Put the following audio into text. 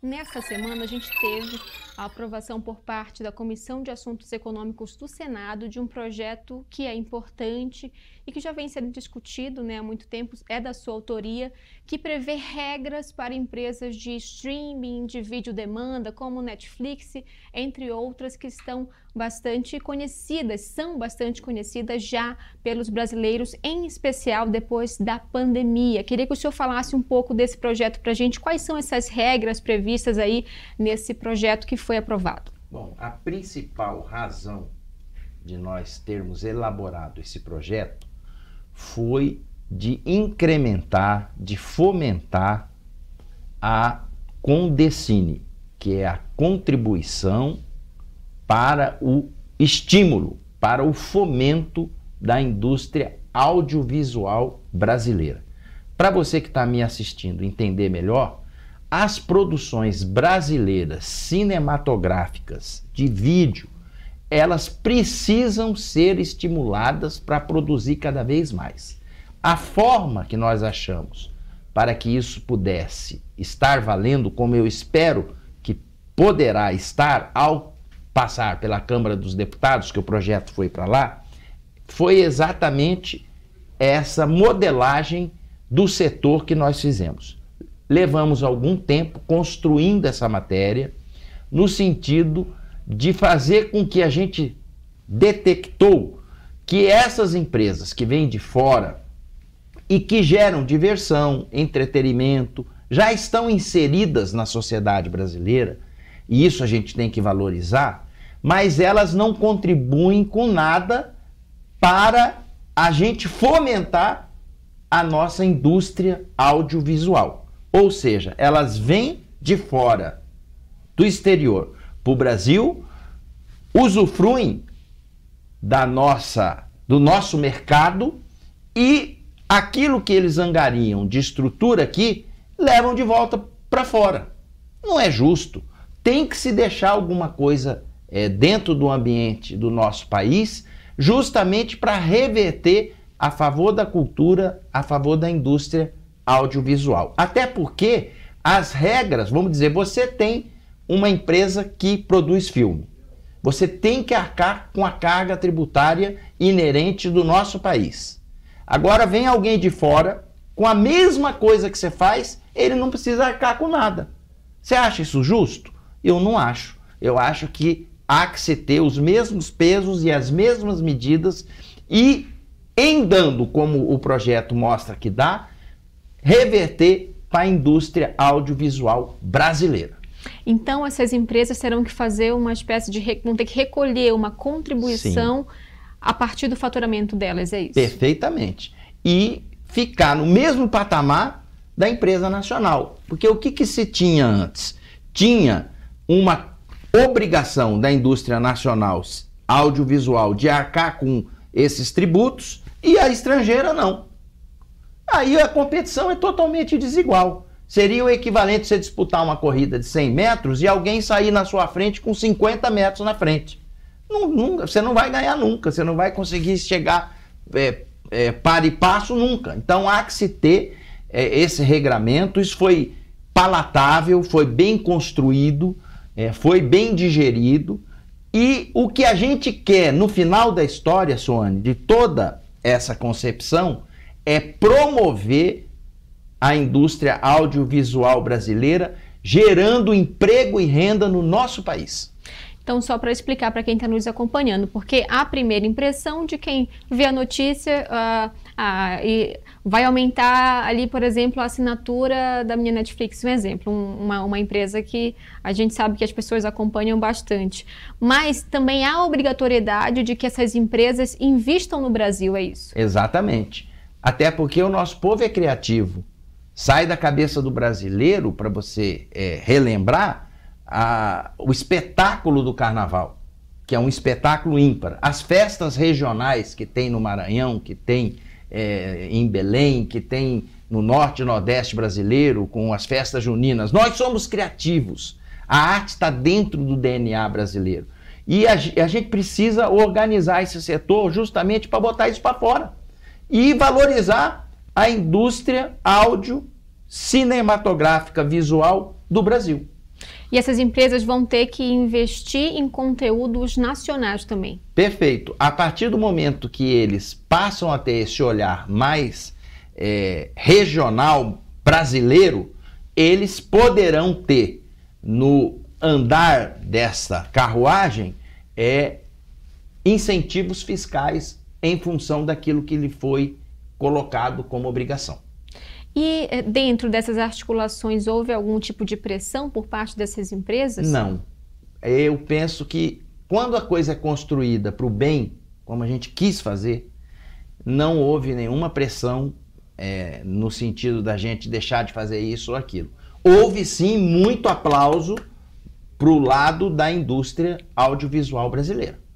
Nessa semana, a gente teve a aprovação por parte da Comissão de Assuntos Econômicos do Senado de um projeto que é importante e que já vem sendo discutido né, há muito tempo, é da sua autoria, que prevê regras para empresas de streaming, de vídeo demanda, como Netflix, entre outras, que estão bastante conhecidas, são bastante conhecidas já pelos brasileiros, em especial depois da pandemia. Queria que o senhor falasse um pouco desse projeto para a gente. Quais são essas regras previstas aí nesse projeto que foi aprovado? Bom, a principal razão de nós termos elaborado esse projeto foi de incrementar, de fomentar a Condecine, que é a contribuição para o estímulo, para o fomento da indústria audiovisual brasileira. Para você que está me assistindo entender melhor, as produções brasileiras cinematográficas de vídeo, elas precisam ser estimuladas para produzir cada vez mais. A forma que nós achamos para que isso pudesse estar valendo, como eu espero que poderá estar ao passar pela Câmara dos Deputados, que o projeto foi para lá, foi exatamente essa modelagem do setor que nós fizemos. Levamos algum tempo construindo essa matéria no sentido de fazer com que a gente detectou que essas empresas que vêm de fora e que geram diversão, entretenimento, já estão inseridas na sociedade brasileira, e isso a gente tem que valorizar, mas elas não contribuem com nada para a gente fomentar a nossa indústria audiovisual. Ou seja, elas vêm de fora, do exterior, para o Brasil, usufruem da nossa, do nosso mercado e aquilo que eles angariam de estrutura aqui levam de volta para fora. Não é justo. Tem que se deixar alguma coisa é, dentro do ambiente do nosso país, justamente para reverter a favor da cultura, a favor da indústria audiovisual. Até porque as regras, vamos dizer, você tem uma empresa que produz filme. Você tem que arcar com a carga tributária inerente do nosso país. Agora vem alguém de fora com a mesma coisa que você faz, ele não precisa arcar com nada. Você acha isso justo? Eu não acho. Eu acho que há que se ter os mesmos pesos e as mesmas medidas e, em dando, como o projeto mostra que dá, reverter para a indústria audiovisual brasileira. Então, essas empresas terão que fazer uma espécie de. vão ter que recolher uma contribuição Sim. a partir do faturamento delas, é isso? Perfeitamente. E ficar no mesmo patamar da empresa nacional. Porque o que, que se tinha antes? Tinha uma obrigação da indústria nacional audiovisual de arcar com esses tributos e a estrangeira não. Aí a competição é totalmente desigual. Seria o equivalente você disputar uma corrida de 100 metros e alguém sair na sua frente com 50 metros na frente. Não, nunca, você não vai ganhar nunca, você não vai conseguir chegar é, é, para e passo nunca. Então há que se ter é, esse regramento. Isso foi palatável, foi bem construído é, foi bem digerido. E o que a gente quer no final da história, Suane, de toda essa concepção, é promover a indústria audiovisual brasileira, gerando emprego e renda no nosso país. Então, só para explicar para quem está nos acompanhando, porque a primeira impressão de quem vê a notícia, ah, ah, e vai aumentar ali, por exemplo, a assinatura da minha Netflix, um exemplo, um, uma, uma empresa que a gente sabe que as pessoas acompanham bastante. Mas também há a obrigatoriedade de que essas empresas investam no Brasil, é isso? Exatamente. Até porque o nosso povo é criativo. Sai da cabeça do brasileiro, para você é, relembrar, a, o espetáculo do carnaval, que é um espetáculo ímpar. As festas regionais que tem no Maranhão, que tem é, em Belém, que tem no norte e nordeste brasileiro, com as festas juninas. Nós somos criativos. A arte está dentro do DNA brasileiro. E a, a, gente precisa organizar esse setor justamente para botar isso para fora e valorizar a indústria áudio cinematográfica visual do Brasil. E essas empresas vão ter que investir em conteúdos nacionais também. Perfeito. A partir do momento que eles passam a ter esse olhar mais é, regional brasileiro, eles poderão ter no andar dessa carruagem é, incentivos fiscais em função daquilo que lhe foi colocado como obrigação. E eh, dentro dessas articulações houve algum tipo de pressão por parte dessas empresas? Não. Eu penso que quando a coisa é construída para o bem, como a gente quis fazer, não houve nenhuma pressão é, no sentido da gente deixar de fazer isso ou aquilo. Houve sim muito aplauso para o lado da indústria audiovisual brasileira.